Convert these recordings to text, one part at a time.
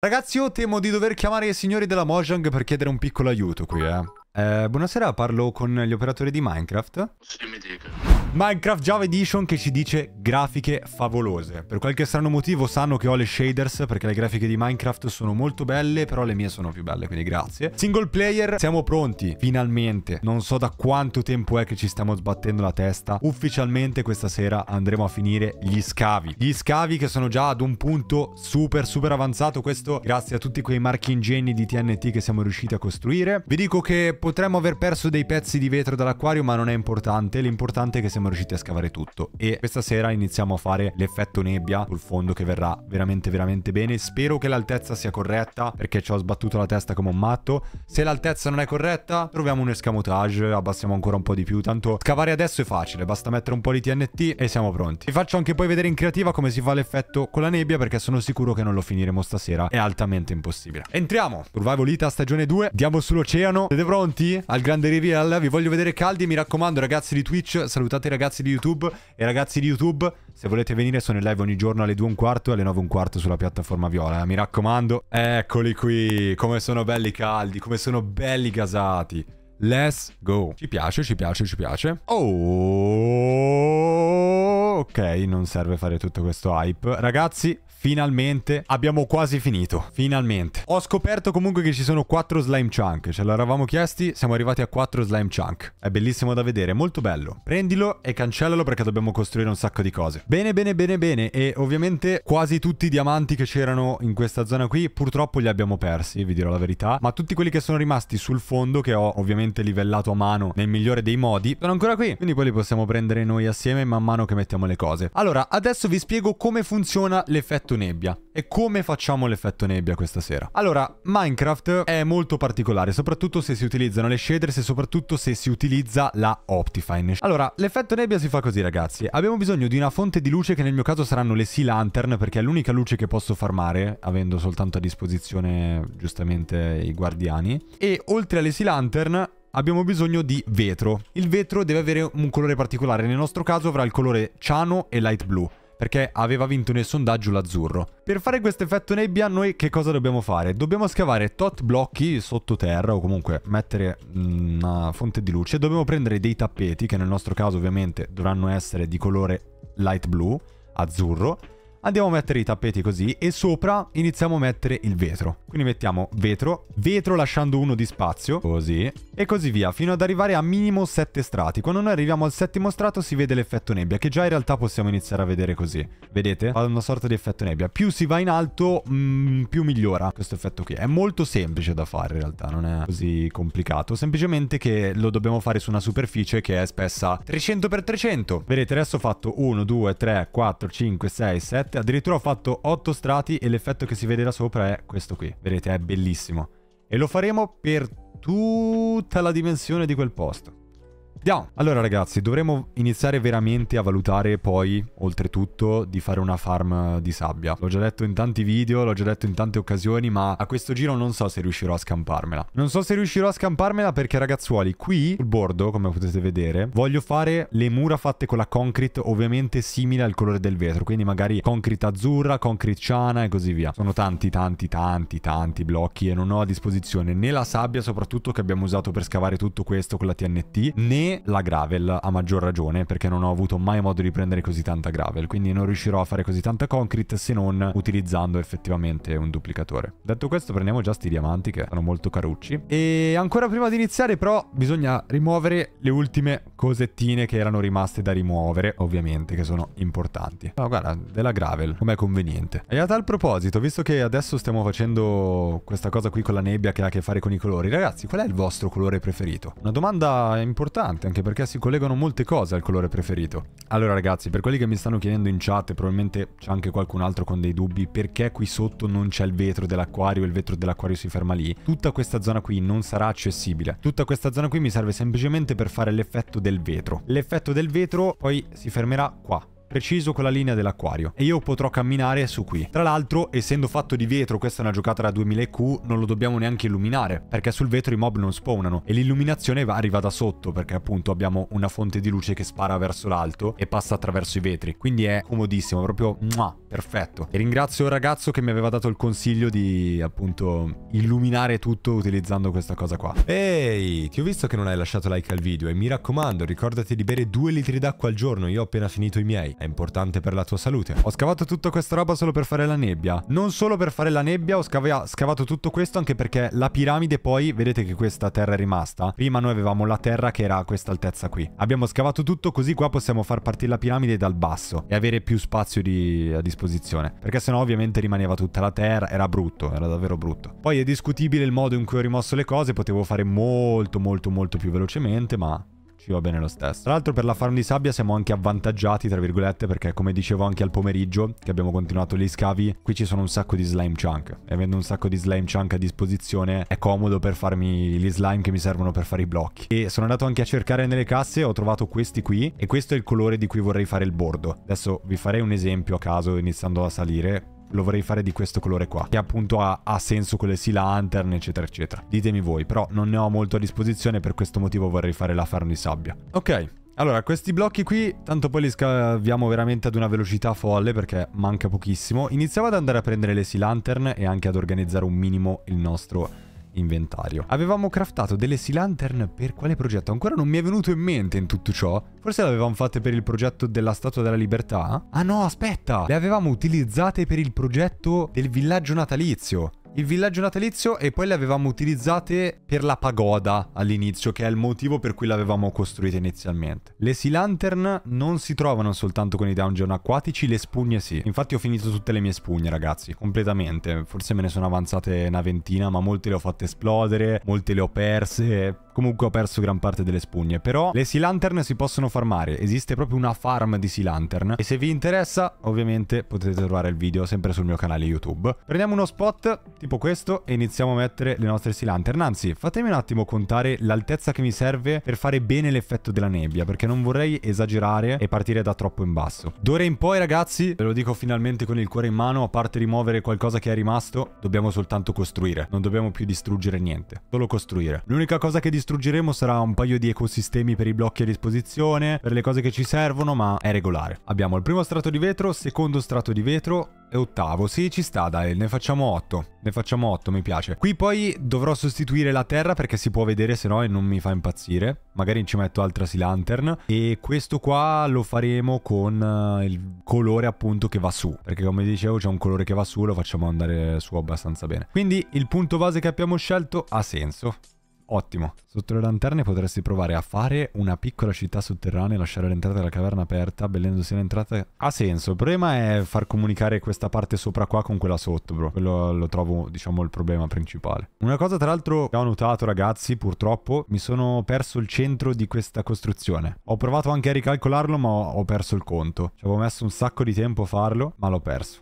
Ragazzi, io temo di dover chiamare i signori della Mojang per chiedere un piccolo aiuto qui, eh. eh buonasera, parlo con gli operatori di Minecraft. Sì, mi dica. Minecraft Java Edition che ci dice grafiche favolose. Per qualche strano motivo sanno che ho le shaders perché le grafiche di Minecraft sono molto belle, però le mie sono più belle, quindi grazie. Single player, siamo pronti, finalmente. Non so da quanto tempo è che ci stiamo sbattendo la testa. Ufficialmente questa sera andremo a finire gli scavi. Gli scavi che sono già ad un punto super super avanzato, questo grazie a tutti quei marchi ingegni di TNT che siamo riusciti a costruire. Vi dico che potremmo aver perso dei pezzi di vetro dall'acquario, ma non è importante. L'importante è che siamo siamo riusciti a scavare tutto e questa sera iniziamo a fare l'effetto nebbia sul fondo che verrà veramente veramente bene. Spero che l'altezza sia corretta perché ci ho sbattuto la testa come un matto. Se l'altezza non è corretta troviamo un escamotage, abbassiamo ancora un po' di più. Tanto scavare adesso è facile, basta mettere un po' di TNT e siamo pronti. Vi faccio anche poi vedere in creativa come si fa l'effetto con la nebbia perché sono sicuro che non lo finiremo stasera. È altamente impossibile. Entriamo! Survival Ita stagione 2, diamo sull'oceano. Siete pronti? Al grande reveal, vi voglio vedere caldi. Mi raccomando ragazzi di Twitch, salutate Scusate ragazzi di YouTube e ragazzi di YouTube, se volete venire sono in live ogni giorno alle 2 e un quarto alle 9 e un quarto sulla piattaforma viola, eh, mi raccomando. Eccoli qui, come sono belli caldi, come sono belli gasati. Let's go. Ci piace, ci piace, ci piace. Oh! ok, non serve fare tutto questo hype. Ragazzi, finalmente abbiamo quasi finito. Finalmente. Ho scoperto comunque che ci sono 4 slime chunk. Ce l'eravamo chiesti, siamo arrivati a 4 slime chunk. È bellissimo da vedere, molto bello. Prendilo e cancellalo perché dobbiamo costruire un sacco di cose. Bene, bene, bene, bene. E ovviamente quasi tutti i diamanti che c'erano in questa zona qui purtroppo li abbiamo persi, vi dirò la verità. Ma tutti quelli che sono rimasti sul fondo, che ho ovviamente livellato a mano nel migliore dei modi, sono ancora qui. Quindi quelli possiamo prendere noi assieme man mano che mettiamo le cose cose. Allora, adesso vi spiego come funziona l'effetto nebbia e come facciamo l'effetto nebbia questa sera. Allora, Minecraft è molto particolare, soprattutto se si utilizzano le shaders e soprattutto se si utilizza la Optifine. Allora, l'effetto nebbia si fa così ragazzi, abbiamo bisogno di una fonte di luce che nel mio caso saranno le Sea Lantern perché è l'unica luce che posso farmare, avendo soltanto a disposizione giustamente i guardiani. E oltre alle Sea Lantern abbiamo bisogno di vetro. Il vetro deve avere un colore particolare, nel nostro caso avrà il colore ciano e light blue perché aveva vinto nel sondaggio l'azzurro. Per fare questo effetto nebbia noi che cosa dobbiamo fare? Dobbiamo scavare tot blocchi sottoterra o comunque mettere mm, una fonte di luce, dobbiamo prendere dei tappeti che nel nostro caso ovviamente dovranno essere di colore light blue, azzurro, andiamo a mettere i tappeti così e sopra iniziamo a mettere il vetro. Quindi mettiamo vetro, vetro lasciando uno di spazio, così, e così via, fino ad arrivare a minimo 7 strati. Quando noi arriviamo al settimo strato si vede l'effetto nebbia, che già in realtà possiamo iniziare a vedere così. Vedete? Fa una sorta di effetto nebbia. Più si va in alto, mh, mm, più migliora questo effetto qui. È molto semplice da fare in realtà, non è così complicato. Semplicemente che lo dobbiamo fare su una superficie che è spessa 300x300. Vedete, adesso ho fatto 1, 2, 3, 4, 5, 6, 7, addirittura ho fatto 8 strati e l'effetto che si vede da sopra è questo qui. Vedete, è bellissimo. E lo faremo per tutta la dimensione di quel posto. Andiamo. Allora ragazzi, dovremo iniziare veramente a valutare poi, oltretutto, di fare una farm di sabbia. L'ho già detto in tanti video, l'ho già detto in tante occasioni, ma a questo giro non so se riuscirò a scamparmela. Non so se riuscirò a scamparmela perché ragazzuoli, qui sul bordo, come potete vedere, voglio fare le mura fatte con la concrete ovviamente simile al colore del vetro, quindi magari concrete azzurra, concrete ciana e così via. Sono tanti, tanti, tanti, tanti blocchi e non ho a disposizione né la sabbia soprattutto che abbiamo usato per scavare tutto questo con la TNT, né la gravel a maggior ragione perché non ho avuto mai modo di prendere così tanta gravel, quindi non riuscirò a fare così tanta concrete se non utilizzando effettivamente un duplicatore. Detto questo prendiamo già sti diamanti che sono molto carucci e ancora prima di iniziare però bisogna rimuovere le ultime cosettine che erano rimaste da rimuovere, ovviamente che sono importanti. Ma oh, guarda, della gravel, com'è conveniente. E a tal proposito, visto che adesso stiamo facendo questa cosa qui con la nebbia che ha a che fare con i colori, ragazzi, qual è il vostro colore preferito? Una domanda importante interessante, anche perché si collegano molte cose al colore preferito. Allora ragazzi, per quelli che mi stanno chiedendo in chat, probabilmente c'è anche qualcun altro con dei dubbi, perché qui sotto non c'è il vetro dell'acquario e il vetro dell'acquario si ferma lì? Tutta questa zona qui non sarà accessibile. Tutta questa zona qui mi serve semplicemente per fare l'effetto del vetro. L'effetto del vetro poi si fermerà qua, preciso con la linea dell'acquario e io potrò camminare su qui. Tra l'altro, essendo fatto di vetro, questa è una giocata da 2000Q, non lo dobbiamo neanche illuminare, perché sul vetro i mob non spawnano e l'illuminazione arriva da sotto, perché appunto abbiamo una fonte di luce che spara verso l'alto e passa attraverso i vetri, quindi è comodissimo, proprio muah, perfetto. E ringrazio il ragazzo che mi aveva dato il consiglio di appunto illuminare tutto utilizzando questa cosa qua. Ehi, ti ho visto che non hai lasciato like al video e mi raccomando, ricordati di bere due litri d'acqua al giorno, io ho appena finito i miei è importante per la tua salute. Ho scavato tutta questa roba solo per fare la nebbia. Non solo per fare la nebbia, ho scava scavato tutto questo anche perché la piramide poi, vedete che questa terra è rimasta. Prima noi avevamo la terra che era a questa altezza qui. Abbiamo scavato tutto così qua possiamo far partire la piramide dal basso e avere più spazio di... a disposizione. Perché sennò ovviamente rimaneva tutta la terra, era brutto, era davvero brutto. Poi è discutibile il modo in cui ho rimosso le cose, potevo fare molto molto molto più velocemente, ma ci va bene lo stesso. Tra l'altro per la farm di sabbia siamo anche avvantaggiati, tra virgolette, perché come dicevo anche al pomeriggio, che abbiamo continuato gli scavi, qui ci sono un sacco di slime chunk. E avendo un sacco di slime chunk a disposizione è comodo per farmi gli slime che mi servono per fare i blocchi. E sono andato anche a cercare nelle casse, ho trovato questi qui, e questo è il colore di cui vorrei fare il bordo. Adesso vi farei un esempio a caso iniziando a salire lo vorrei fare di questo colore qua, che appunto ha, ha senso con le sea lantern, eccetera, eccetera. Ditemi voi, però non ne ho molto a disposizione, per questo motivo vorrei fare la farm di sabbia. Ok, allora, questi blocchi qui, tanto poi li scaviamo veramente ad una velocità folle perché manca pochissimo. Iniziamo ad andare a prendere le sea lantern e anche ad organizzare un minimo il nostro inventario. Avevamo craftato delle sea lantern per quale progetto? Ancora non mi è venuto in mente in tutto ciò. Forse le avevamo fatte per il progetto della Statua della Libertà? Ah no, aspetta! Le avevamo utilizzate per il progetto del villaggio natalizio il villaggio natalizio e poi le avevamo utilizzate per la pagoda all'inizio, che è il motivo per cui l'avevamo costruita inizialmente. Le sea lantern non si trovano soltanto con i dungeon acquatici, le spugne sì. Infatti ho finito tutte le mie spugne, ragazzi, completamente. Forse me ne sono avanzate una ventina, ma molte le ho fatte esplodere, molte le ho perse, Comunque ho perso gran parte delle spugne. Però le Sea Lantern si possono farmare. Esiste proprio una farm di Sea Lantern. E se vi interessa, ovviamente potete trovare il video sempre sul mio canale YouTube. Prendiamo uno spot tipo questo e iniziamo a mettere le nostre Sea Lantern. Anzi, fatemi un attimo contare l'altezza che mi serve per fare bene l'effetto della nebbia. Perché non vorrei esagerare e partire da troppo in basso. D'ora in poi, ragazzi, ve lo dico finalmente con il cuore in mano, a parte rimuovere qualcosa che è rimasto, dobbiamo soltanto costruire. Non dobbiamo più distruggere niente. Solo costruire. L'unica cosa che distruggiamo distruggeremo sarà un paio di ecosistemi per i blocchi a disposizione, per le cose che ci servono, ma è regolare. Abbiamo il primo strato di vetro, secondo strato di vetro, e ottavo. Sì, ci sta, dai, ne facciamo otto. Ne facciamo otto, mi piace. Qui poi dovrò sostituire la terra perché si può vedere, se no non mi fa impazzire. Magari ci metto altra sea lantern. E questo qua lo faremo con eh, il colore appunto che va su. Perché come dicevo c'è un colore che va su, lo facciamo andare su abbastanza bene. Quindi il punto base che abbiamo scelto ha senso. Ottimo. Sotto le lanterne potresti provare a fare una piccola città sotterranea e lasciare l'entrata della caverna aperta, abbellendosi l'entrata. Ha senso. Il problema è far comunicare questa parte sopra qua con quella sotto, bro. Quello lo trovo, diciamo, il problema principale. Una cosa, tra l'altro, che ho notato, ragazzi, purtroppo, mi sono perso il centro di questa costruzione. Ho provato anche a ricalcolarlo, ma ho perso il conto. Ci avevo messo un sacco di tempo a farlo, ma l'ho perso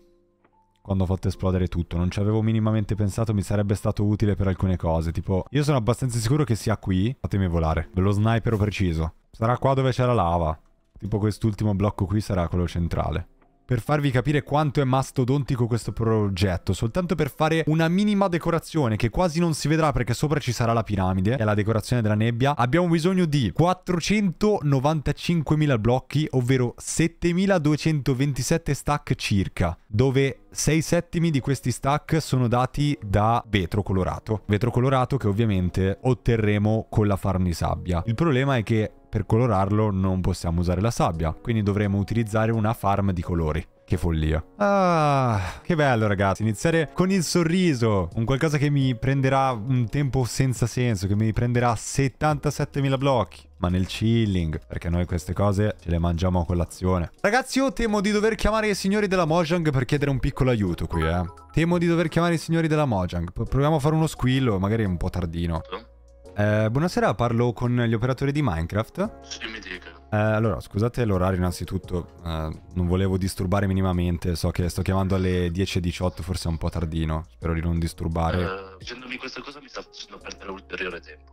quando ho fatto esplodere tutto. Non ci avevo minimamente pensato, mi sarebbe stato utile per alcune cose. Tipo, io sono abbastanza sicuro che sia qui. Fatemi volare. Ve lo snipero preciso. Sarà qua dove c'è la lava. Tipo quest'ultimo blocco qui sarà quello centrale per farvi capire quanto è mastodontico questo progetto, soltanto per fare una minima decorazione che quasi non si vedrà perché sopra ci sarà la piramide e la decorazione della nebbia, abbiamo bisogno di 495.000 blocchi, ovvero 7.227 stack circa, dove 6 settimi di questi stack sono dati da vetro colorato, vetro colorato che ovviamente otterremo con la di sabbia. Il problema è che per colorarlo non possiamo usare la sabbia, quindi dovremo utilizzare una farm di colori. Che follia. Ah, che bello ragazzi, iniziare con il sorriso, un qualcosa che mi prenderà un tempo senza senso, che mi prenderà 77.000 blocchi ma nel chilling, perché noi queste cose ce le mangiamo a colazione. Ragazzi, io temo di dover chiamare i signori della Mojang per chiedere un piccolo aiuto qui, eh. Temo di dover chiamare i signori della Mojang. Proviamo a fare uno squillo, magari un po' tardino. Eh, buonasera, parlo con gli operatori di Minecraft. Sì, mi dica. Eh, allora, scusate l'orario innanzitutto, eh, non volevo disturbare minimamente, so che sto chiamando alle 10.18, forse è un po' tardino, spero di non disturbare. Eh, dicendomi questa cosa mi sta facendo perdere ulteriore tempo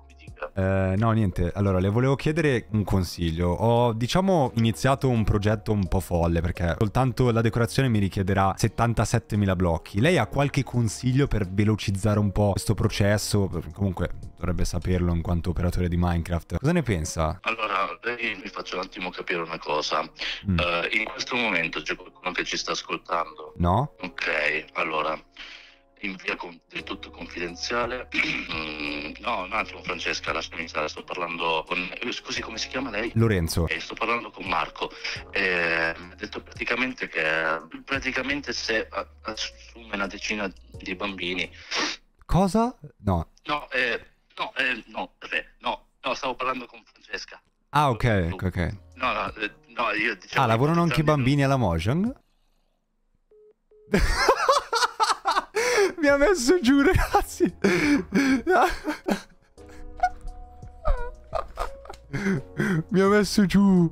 certo. Eh, no, niente. Allora, le volevo chiedere un consiglio. Ho, diciamo, iniziato un progetto un po' folle perché soltanto la decorazione mi richiederà 77.000 blocchi. Lei ha qualche consiglio per velocizzare un po' questo processo? Comunque, dovrebbe saperlo in quanto operatore di Minecraft. Cosa ne pensa? Allora, lei mi faccio un attimo capire una cosa. Mm. Uh, in questo momento c'è qualcuno che ci sta ascoltando? No. Ok, allora in via con, del tutto confidenziale. Mm, no, un attimo Francesca, lasciami stare, sto parlando con... Eh, scusi, come si chiama lei? Lorenzo. Eh, sto parlando con Marco. Eh, ha detto praticamente che praticamente se assume una decina di bambini... Cosa? No. No, eh, no, eh, no, eh, no, no, stavo parlando con Francesca. Ah, ok, ok, No, no, eh, no io dicevo... Ah, lavorano anche i bambini alla Mojang? Mi ha messo giù, ragazzi. Mi ha messo giù.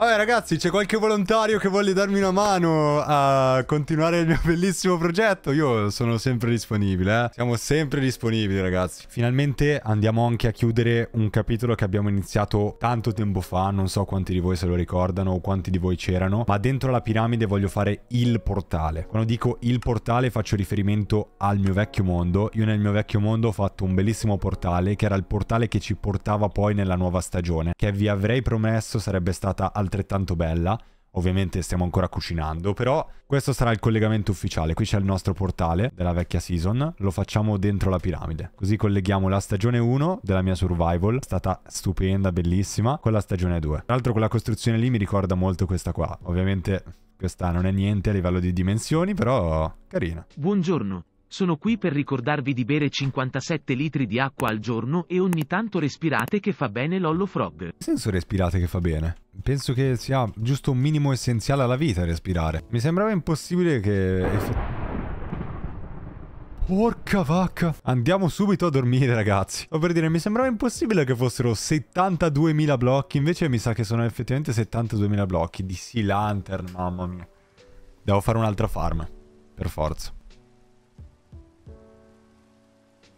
Vabbè ragazzi, c'è qualche volontario che voglia darmi una mano a continuare il mio bellissimo progetto? Io sono sempre disponibile, eh. Siamo sempre disponibili ragazzi. Finalmente andiamo anche a chiudere un capitolo che abbiamo iniziato tanto tempo fa. Non so quanti di voi se lo ricordano o quanti di voi c'erano. Ma dentro la piramide voglio fare il portale. Quando dico il portale faccio riferimento al mio vecchio mondo. Io nel mio vecchio mondo ho fatto un bellissimo portale che era il portale che ci portava poi nella nuova stagione. Che vi avrei promesso sarebbe stata al altrettanto bella. Ovviamente stiamo ancora cucinando, però questo sarà il collegamento ufficiale. Qui c'è il nostro portale della vecchia season, lo facciamo dentro la piramide. Così colleghiamo la stagione 1 della mia survival, è stata stupenda, bellissima, con la stagione 2. Tra l'altro quella costruzione lì mi ricorda molto questa qua. Ovviamente questa non è niente a livello di dimensioni, però carina. Buongiorno, sono qui per ricordarvi di bere 57 litri di acqua al giorno e ogni tanto respirate che fa bene l'Hollow Frog. Che senso respirate che fa bene? Penso che sia giusto un minimo essenziale alla vita respirare. Mi sembrava impossibile che... Porca vacca. Andiamo subito a dormire, ragazzi. O per dire, mi sembrava impossibile che fossero 72.000 blocchi, invece mi sa che sono effettivamente 72.000 blocchi. di Sea Lantern, mamma mia. Devo fare un'altra farm, per forza.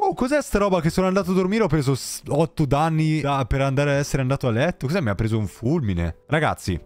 Oh, cos'è sta roba che sono andato a dormire? Ho preso 8 danni da, per andare ad essere andato a letto. Cos'è? Mi ha preso un fulmine. Ragazzi,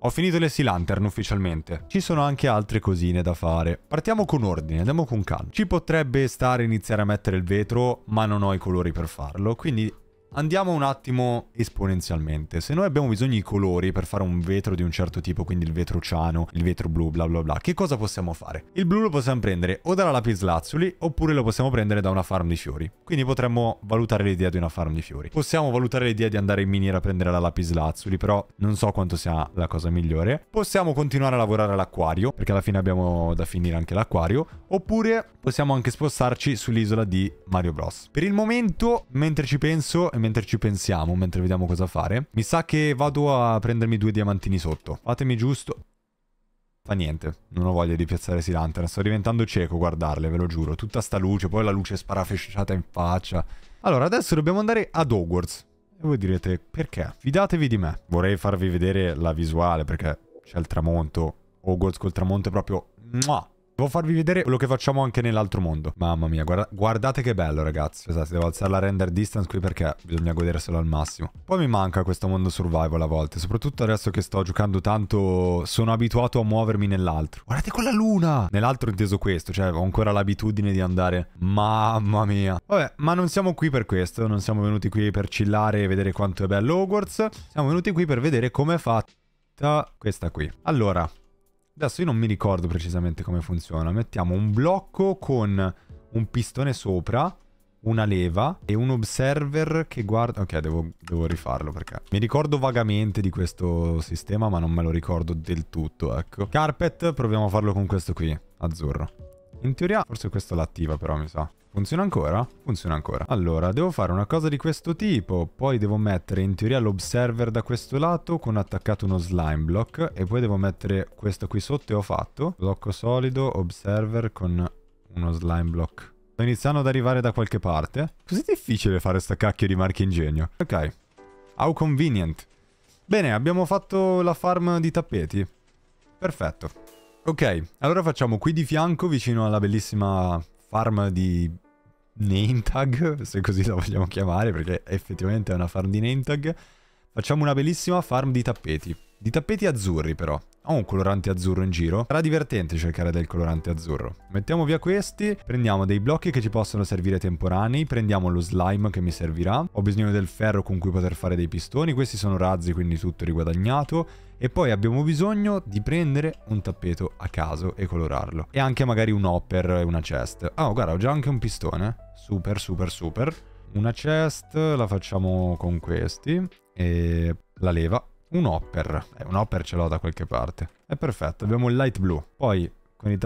ho finito le Sea Lantern ufficialmente. Ci sono anche altre cosine da fare. Partiamo con ordine, andiamo con calma. Ci potrebbe stare iniziare a mettere il vetro, ma non ho i colori per farlo, quindi Andiamo un attimo esponenzialmente. Se noi abbiamo bisogno di colori per fare un vetro di un certo tipo, quindi il vetro ciano, il vetro blu, bla bla bla, che cosa possiamo fare? Il blu lo possiamo prendere o dalla lapislazzuli oppure lo possiamo prendere da una farm di fiori. Quindi potremmo valutare l'idea di una farm di fiori. Possiamo valutare l'idea di andare in miniera a prendere la lapislazzuli, però non so quanto sia la cosa migliore. Possiamo continuare a lavorare all'acquario, perché alla fine abbiamo da finire anche l'acquario, oppure possiamo anche spostarci sull'isola di Mario Bros. Per il momento, mentre ci penso e mentre ci pensiamo, mentre vediamo cosa fare. Mi sa che vado a prendermi due diamantini sotto. Fatemi giusto... Fa niente, non ho voglia di piazzare si Sto diventando cieco a guardarle, ve lo giuro. Tutta sta luce, poi la luce sparafesciata in faccia. Allora, adesso dobbiamo andare ad Hogwarts. E voi direte, perché? Fidatevi di me. Vorrei farvi vedere la visuale, perché c'è il tramonto. Hogwarts col tramonto è proprio... Mua! Devo farvi vedere quello che facciamo anche nell'altro mondo. Mamma mia, guarda, guardate che bello, ragazzi. Esatto, devo alzare la render distance qui perché bisogna goderselo al massimo. Poi mi manca questo mondo survival a volte, soprattutto adesso che sto giocando tanto, sono abituato a muovermi nell'altro. Guardate quella luna! Nell'altro ho inteso questo, cioè ho ancora l'abitudine di andare... Mamma mia! Vabbè, ma non siamo qui per questo, non siamo venuti qui per chillare e vedere quanto è bello Hogwarts. Siamo venuti qui per vedere come è fatta questa qui. Allora, Adesso io non mi ricordo precisamente come funziona. Mettiamo un blocco con un pistone sopra, una leva e un observer che guarda... Ok, devo, devo rifarlo perché... Mi ricordo vagamente di questo sistema, ma non me lo ricordo del tutto, ecco. Carpet, proviamo a farlo con questo qui, azzurro. In teoria forse questo l'attiva però, mi sa. Funziona ancora? Funziona ancora. Allora, devo fare una cosa di questo tipo, poi devo mettere in teoria l'observer da questo lato con attaccato uno slime block e poi devo mettere questo qui sotto e ho fatto. Blocco solido, observer con uno slime block. Sto iniziando ad arrivare da qualche parte. Così difficile fare sta cacchio di marchi ingegno. Ok. How convenient. Bene, abbiamo fatto la farm di tappeti. Perfetto. Ok, allora facciamo qui di fianco, vicino alla bellissima farm di name tag, se così la vogliamo chiamare, perché effettivamente è una farm di name tag, facciamo una bellissima farm di tappeti. Di tappeti azzurri però ho un colorante azzurro in giro. Sarà divertente cercare del colorante azzurro. Mettiamo via questi, prendiamo dei blocchi che ci possono servire temporanei, prendiamo lo slime che mi servirà, ho bisogno del ferro con cui poter fare dei pistoni, questi sono razzi quindi tutto riguadagnato, e poi abbiamo bisogno di prendere un tappeto a caso e colorarlo. E anche magari un hopper e una chest. Ah, oh, guarda, ho già anche un pistone. Super, super, super. Una chest, la facciamo con questi. E la leva, un hopper. Eh, un hopper ce l'ho da qualche parte. È perfetto, abbiamo il light blu. Poi con,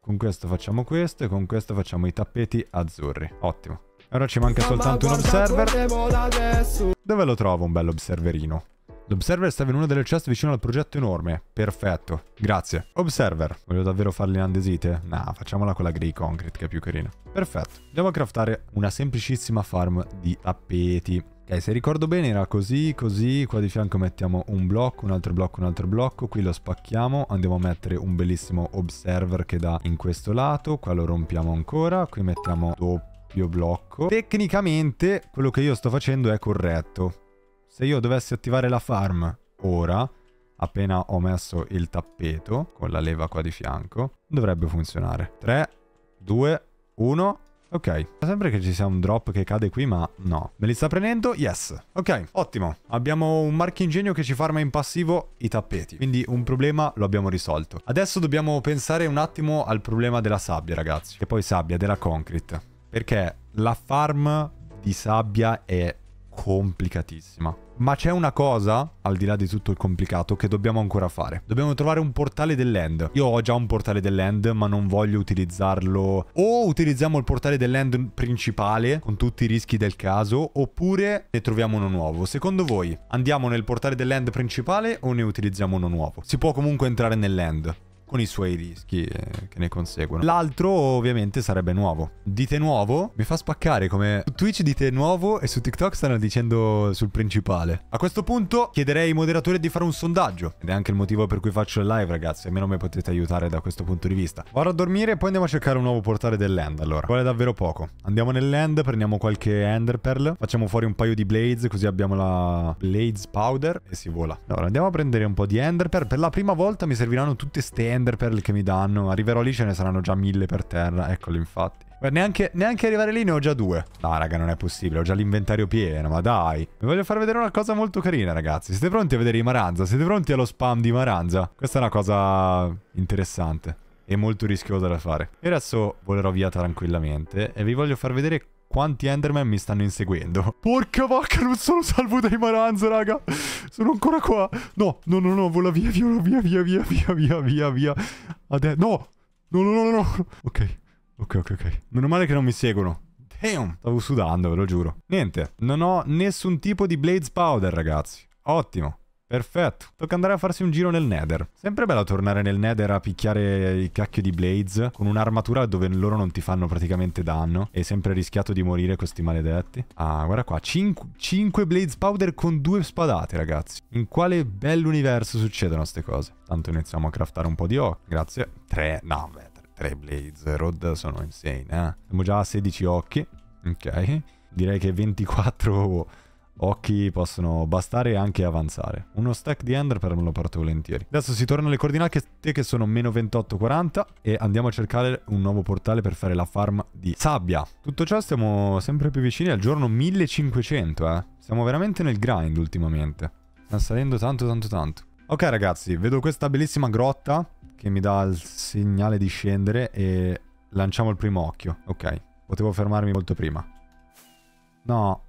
con questo facciamo questo e con questo facciamo i tappeti azzurri. Ottimo. Ora ci manca soltanto un observer. Dove lo trovo un bello observerino? L'observer stava in una delle chest vicino al progetto enorme. Perfetto, grazie. Observer, voglio davvero farli in andesite? Nah, facciamola con la grey concrete che è più carina. Perfetto, andiamo a craftare una semplicissima farm di tappeti. Ok, se ricordo bene era così, così, qua di fianco mettiamo un blocco, un altro blocco, un altro blocco, qui lo spacchiamo, andiamo a mettere un bellissimo observer che dà in questo lato, qua lo rompiamo ancora, qui mettiamo doppio blocco. Tecnicamente quello che io sto facendo è corretto. Se io dovessi attivare la farm ora, appena ho messo il tappeto con la leva qua di fianco, dovrebbe funzionare. 3, 2, 1... Ok, sembra che ci sia un drop che cade qui, ma no. Me li sta prendendo? Yes. Ok, ottimo. Abbiamo un marchingegno che ci farma in passivo i tappeti. Quindi un problema lo abbiamo risolto. Adesso dobbiamo pensare un attimo al problema della sabbia, ragazzi. Che poi sabbia, della concrete. Perché la farm di sabbia è complicatissima. Ma c'è una cosa, al di là di tutto il complicato, che dobbiamo ancora fare. Dobbiamo trovare un portale dell'end. Io ho già un portale dell'end, ma non voglio utilizzarlo. O utilizziamo il portale dell'end principale, con tutti i rischi del caso, oppure ne troviamo uno nuovo. Secondo voi, andiamo nel portale dell'end principale o ne utilizziamo uno nuovo? Si può comunque entrare nell'end con i suoi rischi eh, che ne conseguono. L'altro ovviamente sarebbe nuovo. Dite nuovo mi fa spaccare come su Twitch dite nuovo e su TikTok stanno dicendo sul principale. A questo punto chiederei ai moderatori di fare un sondaggio ed è anche il motivo per cui faccio il live ragazzi, almeno mi potete aiutare da questo punto di vista. Vado a dormire e poi andiamo a cercare un nuovo portale del land allora. Vuole davvero poco. Andiamo nel land, prendiamo qualche ender pearl, facciamo fuori un paio di blades così abbiamo la blades powder e si vola. Allora andiamo a prendere un po' di ender pearl. Per la prima volta mi serviranno tutte ste Ender Pearl che mi danno. Arriverò lì, ce ne saranno già mille per terra. Eccoli, infatti. Beh, neanche, neanche, arrivare lì ne ho già due. No, raga, non è possibile. Ho già l'inventario pieno, ma dai. Vi voglio far vedere una cosa molto carina, ragazzi. Siete pronti a vedere i Maranza? Siete pronti allo spam di Maranza? Questa è una cosa interessante e molto rischiosa da fare. E adesso volerò via tranquillamente e vi voglio far vedere quanti Enderman mi stanno inseguendo. Porca vacca, non sono salvo dai maranza, raga. Sono ancora qua. No, no, no, no, vola via, via, via, via, via, via, via, via, via. no! No, no, no, no, no. Ok, ok, ok, ok. Meno male che non mi seguono. Damn, stavo sudando, ve lo giuro. Niente, non ho nessun tipo di Blades Powder, ragazzi. Ottimo. Perfetto, tocca andare a farsi un giro nel Nether. Sempre bello tornare nel Nether a picchiare i cacchio di Blades con un'armatura dove loro non ti fanno praticamente danno e sempre rischiato di morire questi maledetti. Ah, guarda qua, 5 Blades Powder con due spadate, ragazzi. In quale bell'universo succedono queste cose? Tanto iniziamo a craftare un po' di oak. Grazie. 3, no, beh, 3 Blades Rod sono insane, eh. Siamo già a 16 occhi. Ok. Direi che 24 occhi possono bastare e anche avanzare. Uno stack di Ender per me lo porto volentieri. Adesso si torna alle coordinate che sono meno 28,40 e andiamo a cercare un nuovo portale per fare la farm di sabbia. Tutto ciò stiamo sempre più vicini al giorno 1500, eh. Siamo veramente nel grind ultimamente. Sta salendo tanto tanto tanto. Ok ragazzi, vedo questa bellissima grotta che mi dà il segnale di scendere e lanciamo il primo occhio. Ok, potevo fermarmi molto prima. No,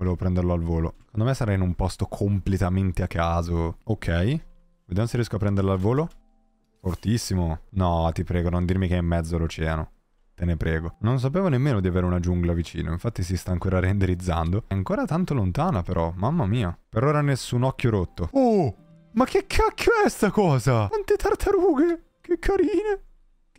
Volevo prenderlo al volo. Secondo me sarei in un posto completamente a caso. Ok. Vediamo se riesco a prenderlo al volo. Fortissimo. No, ti prego, non dirmi che è in mezzo all'oceano. Te ne prego. Non sapevo nemmeno di avere una giungla vicino, infatti si sta ancora renderizzando. È ancora tanto lontana però, mamma mia. Per ora nessun occhio rotto. Oh, ma che cacchio è sta cosa? Quante tartarughe, che carine.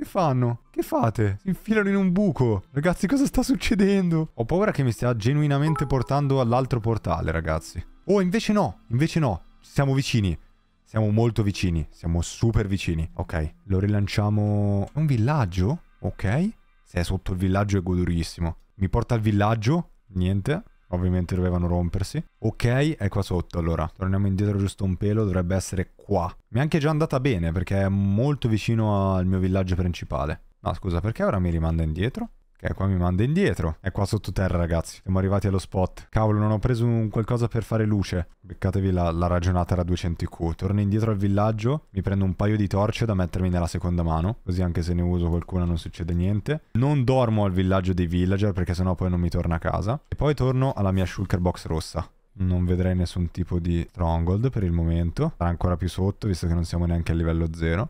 Che fanno? Che fate? Si infilano in un buco. Ragazzi, cosa sta succedendo? Ho paura che mi stia genuinamente portando all'altro portale, ragazzi. Oh, invece no. Invece no. Siamo vicini. Siamo molto vicini. Siamo super vicini. Ok. Lo rilanciamo... Un villaggio? Ok. Se è sotto il villaggio è godurissimo. Mi porta al villaggio? Niente. Ovviamente dovevano rompersi. Ok, è qua sotto allora. Torniamo indietro giusto un pelo, dovrebbe essere qua. Mi è anche già andata bene perché è molto vicino al mio villaggio principale. No, scusa, perché ora mi rimanda indietro? Ok, qua mi manda indietro. È qua sottoterra, ragazzi. Siamo arrivati allo spot. Cavolo, non ho preso un qualcosa per fare luce. Beccatevi la, la ragionata era 200 IQ. Torno indietro al villaggio. Mi prendo un paio di torce da mettermi nella seconda mano. Così anche se ne uso qualcuna non succede niente. Non dormo al villaggio dei villager perché sennò poi non mi torna a casa. E poi torno alla mia shulker box rossa. Non vedrei nessun tipo di stronghold per il momento. Sarà ancora più sotto, visto che non siamo neanche a livello 0.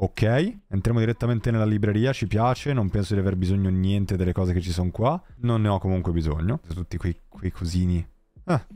Ok, entriamo direttamente nella libreria, ci piace, non penso di aver bisogno niente delle cose che ci sono qua. Non ne ho comunque bisogno. Tutti quei, quei cosini. Eh,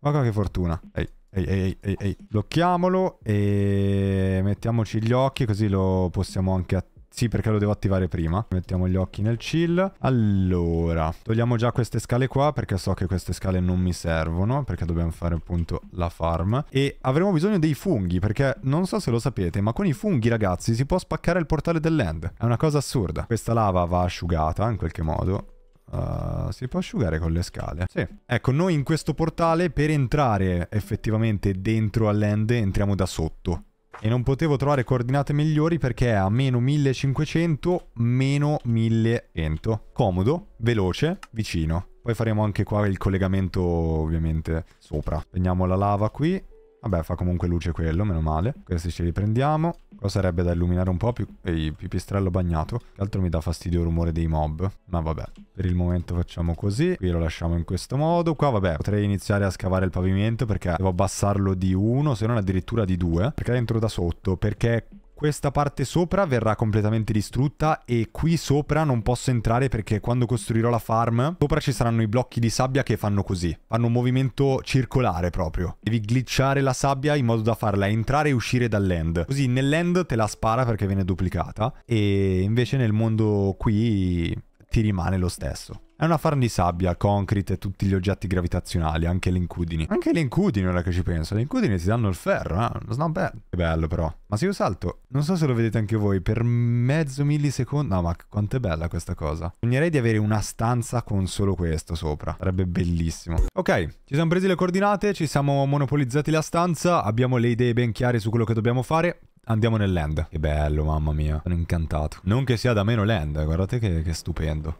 ma qua che fortuna. Ehi, ehi, ehi, ehi, ehi. Blocchiamolo e mettiamoci gli occhi così lo possiamo anche attivare sì, perché lo devo attivare prima. Mettiamo gli occhi nel chill. Allora, togliamo già queste scale qua perché so che queste scale non mi servono perché dobbiamo fare appunto la farm. E avremo bisogno dei funghi perché non so se lo sapete, ma con i funghi ragazzi si può spaccare il portale dell'end. È una cosa assurda. Questa lava va asciugata in qualche modo. Uh, si può asciugare con le scale. Sì. Ecco, noi in questo portale per entrare effettivamente dentro all'end entriamo da sotto e non potevo trovare coordinate migliori perché è a meno 1500, meno 1100. Comodo, veloce, vicino. Poi faremo anche qua il collegamento ovviamente sopra. Prendiamo la lava qui. Vabbè fa comunque luce quello, meno male. Questi ce li prendiamo. Qua sarebbe da illuminare un po' più il pipistrello bagnato. Che altro mi dà fastidio il rumore dei mob. Ma vabbè, per il momento facciamo così. Qui lo lasciamo in questo modo. Qua vabbè, potrei iniziare a scavare il pavimento perché devo abbassarlo di uno, se non addirittura di due. Perché entro da sotto? Perché questa parte sopra verrà completamente distrutta e qui sopra non posso entrare perché quando costruirò la farm sopra ci saranno i blocchi di sabbia che fanno così. Fanno un movimento circolare proprio. Devi glitchare la sabbia in modo da farla entrare e uscire dall'end. Così nell'end te la spara perché viene duplicata e invece nel mondo qui ti rimane lo stesso. È una farn di sabbia, concrete e tutti gli oggetti gravitazionali, anche le incudini. Anche le incudini, ora che ci penso. Le incudini ti danno il ferro, eh? It's not bad. Che bello, però. Ma se io salto, non so se lo vedete anche voi, per mezzo millisecondo... No, ma quanto è bella questa cosa. Sognerei di avere una stanza con solo questo sopra. Sarebbe bellissimo. Ok, ci siamo presi le coordinate, ci siamo monopolizzati la stanza, abbiamo le idee ben chiare su quello che dobbiamo fare andiamo nel land. Che bello, mamma mia. Sono incantato. Non che sia da meno land, guardate che, che stupendo.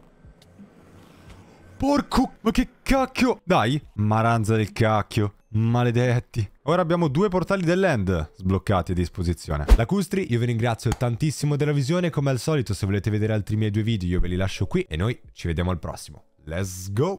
Porco, ma che cacchio Dai, maranza del cacchio Maledetti Ora abbiamo due portali dell'end sbloccati a disposizione. Lacustri, io vi ringrazio tantissimo della visione, come al solito se volete vedere altri miei due video io ve li lascio qui e noi ci vediamo al prossimo. Let's go!